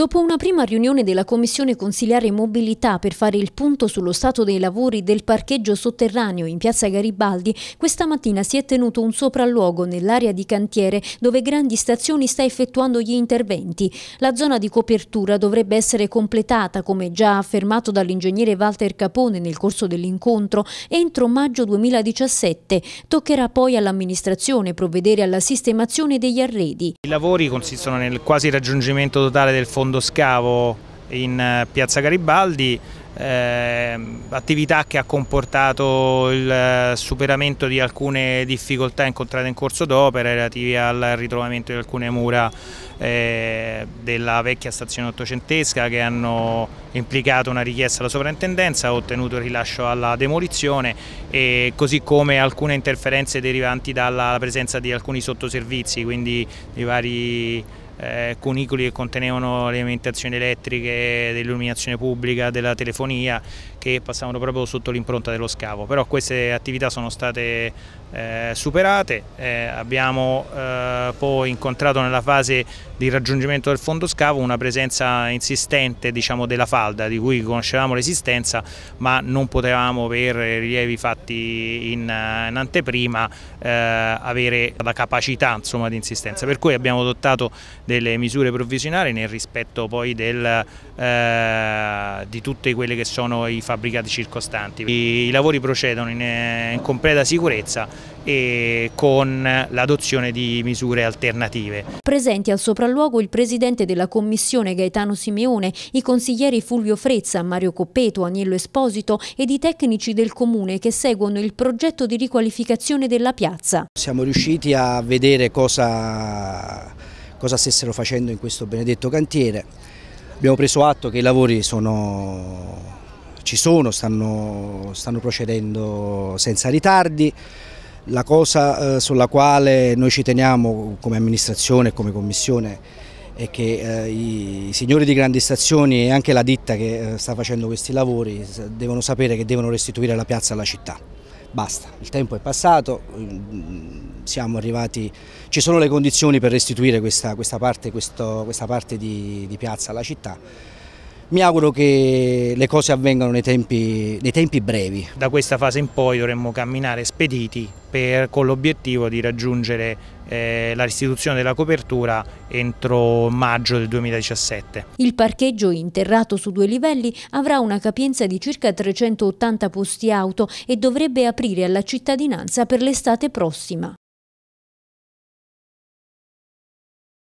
Dopo una prima riunione della Commissione Consiliare Mobilità per fare il punto sullo stato dei lavori del parcheggio sotterraneo in piazza Garibaldi, questa mattina si è tenuto un sopralluogo nell'area di cantiere dove Grandi Stazioni sta effettuando gli interventi. La zona di copertura dovrebbe essere completata, come già affermato dall'ingegnere Walter Capone nel corso dell'incontro, entro maggio 2017. Toccherà poi all'amministrazione provvedere alla sistemazione degli arredi. I lavori consistono nel quasi raggiungimento totale del fondo secondo scavo in eh, Piazza Garibaldi, eh, attività che ha comportato il eh, superamento di alcune difficoltà incontrate in corso d'opera relativi al ritrovamento di alcune mura eh, della vecchia stazione ottocentesca che hanno implicato una richiesta alla sovrintendenza, ottenuto il rilascio alla demolizione e così come alcune interferenze derivanti dalla presenza di alcuni sottoservizi, quindi di vari eh, cunicoli che contenevano le alimentazioni elettriche, dell'illuminazione pubblica, della telefonia che passavano proprio sotto l'impronta dello scavo. Però queste attività sono state eh, superate, eh, abbiamo eh, poi incontrato nella fase di raggiungimento del fondo scavo una presenza insistente diciamo, della falda di cui conoscevamo l'esistenza ma non potevamo per rilievi fatti in, in anteprima eh, avere la capacità insomma, di insistenza per cui abbiamo adottato delle misure provvisionali nel rispetto poi del, eh, di tutti quelli che sono i fabbricati circostanti. I, i lavori procedono in, eh, in completa sicurezza e con l'adozione di misure alternative. Presenti al sopralluogo il presidente della commissione Gaetano Simeone, i consiglieri Fulvio Frezza, Mario Coppeto, Agnello Esposito ed i tecnici del comune che seguono il progetto di riqualificazione della piazza. Siamo riusciti a vedere cosa cosa stessero facendo in questo benedetto cantiere. Abbiamo preso atto che i lavori sono, ci sono, stanno, stanno procedendo senza ritardi, la cosa eh, sulla quale noi ci teniamo come amministrazione e come commissione è che eh, i signori di grandi stazioni e anche la ditta che eh, sta facendo questi lavori devono sapere che devono restituire la piazza alla città. Basta, il tempo è passato, mm, siamo arrivati ci sono le condizioni per restituire questa, questa parte, questo, questa parte di, di, piazza alla città. Mi auguro che le cose avvengano nei tempi, nei tempi brevi. Da questa fase in poi dovremmo camminare spediti per, con l'obiettivo di raggiungere eh, la restituzione della copertura entro maggio del 2017. Il parcheggio interrato su due livelli avrà una capienza di circa 380 posti auto e dovrebbe aprire alla cittadinanza per l'estate prossima.